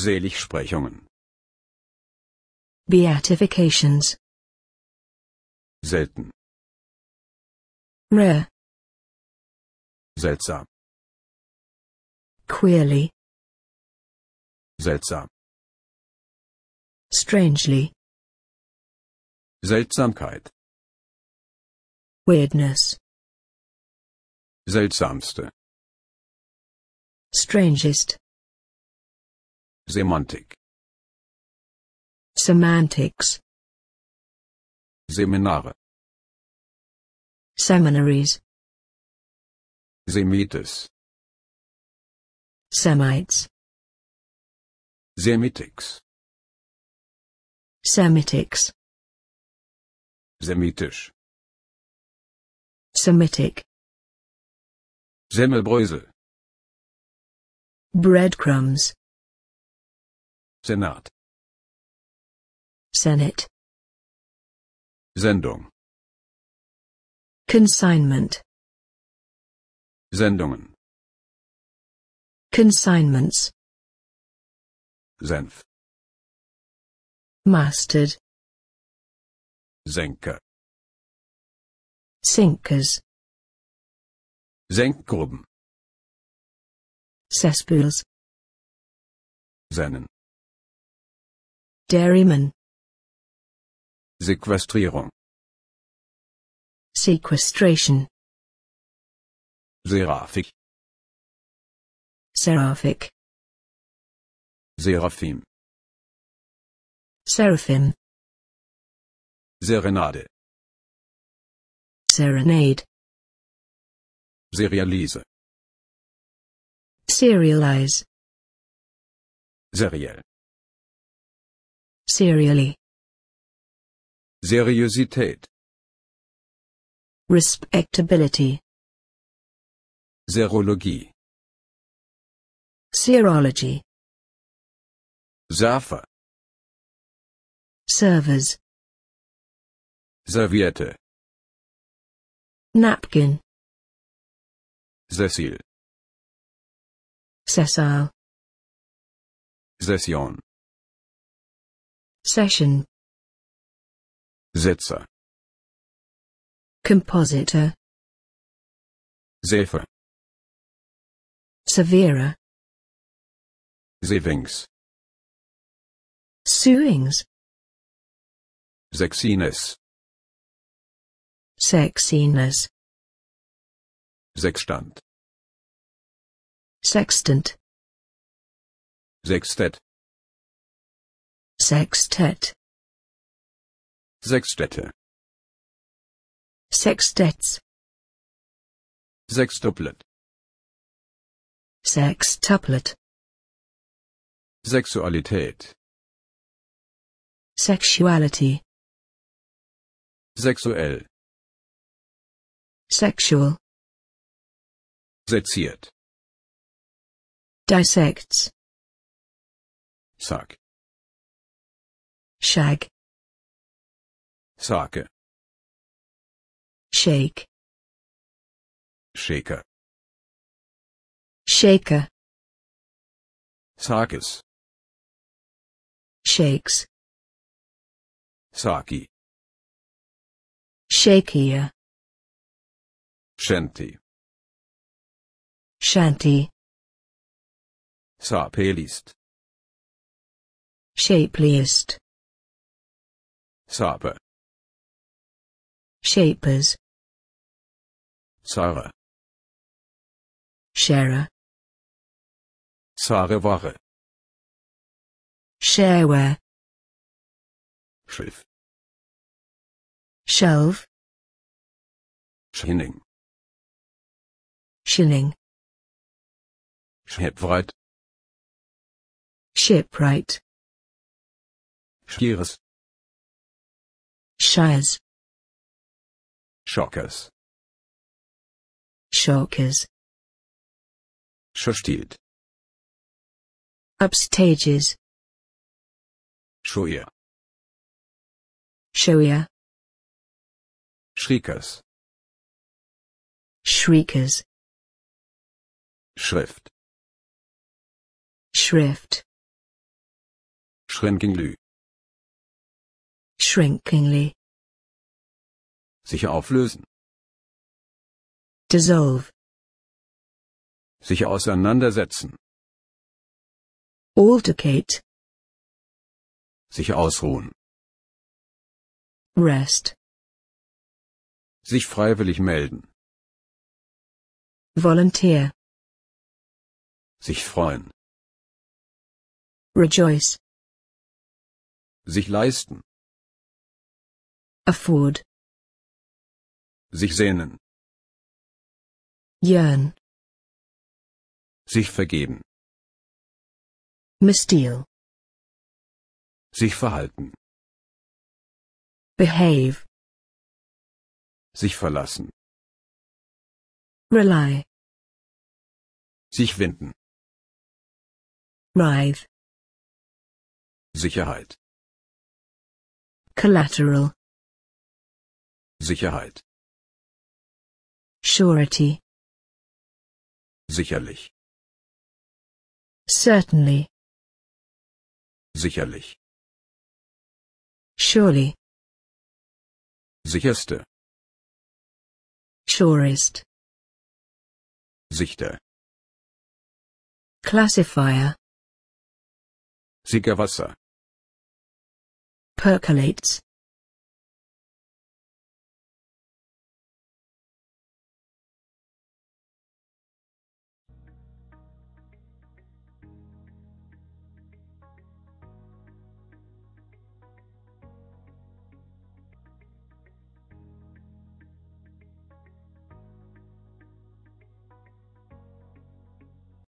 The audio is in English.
Seligsprechungen. Beatifications. Selten. Rare. Seltsam. Queerly. Seltsam. Strangely. Seltsamkeit. Weirdness. Seltsamste. Strangest. Semantic. Semantics. Seminare. Seminaries. Semites. Semites. Semitics. Semitics. Semitisch. Semitic. Semmelbrösel. Breadcrumbs. Senat. Senate. Sendung. Consignment. Sendungen. Consignments. Senf. Mustard. Senker. Sinkers. Senkgruben. Cesspools. Sennen. Dairyman. Sequestrierung. Sequestration. Seraphic. Seraphic. Seraphim. Seraphim. Serenade. Serenade. Serialise. Serialize. Seriell. Serially. Seriosität. Respectability. Serologie. Serology. Server. Servers. Serviette. Napkin. Sessil. Sessile. Session. Session. Setzer. Compositor. Zephyr Severa. Savings. Suing's. Sexiness. Sexiness. Sextant. Sextant. Sextet. Sextet. Sextette. Sextets. Sextuplet. Sextuplet. Sexualität. Sexuality. Sexuell. Sexual. Seziert. Dissects. Sack. Shag. Sake. Shake. Shaker. Shaker. Sakis. Shakes. Saki. Shakier. Shanty. Shanty. Sapelist. Shapeliest. Sapa. Shapers. Sarah. Sharer. Sareware. Shareware. Schiff. Shelf. Schinning. Schilling. Shipwright. Shipwright. Shears. Shires. Shockers. Shockers. Shosted. Upstages. Schuhe. Shoya. Schriekers. Shriekers. Schrift. Schrift. Schrinkingly. shrinkingly sich auflösen dissolve sich auseinandersetzen altercate sich ausruhen rest sich freiwillig melden volunteer sich freuen rejoice sich leisten Afford. Sich sehnen. Yearn. Sich vergeben. Misdeal. Sich verhalten. Behave. Sich verlassen. Rely. Sich winden. Writhe. Sicherheit. Collateral. Sicherheit. Surety. Sicherlich. Certainly. Sicherlich. Surely. Sicherste. Surest. Sichter. Classifier. Sickerwasser. Percolates.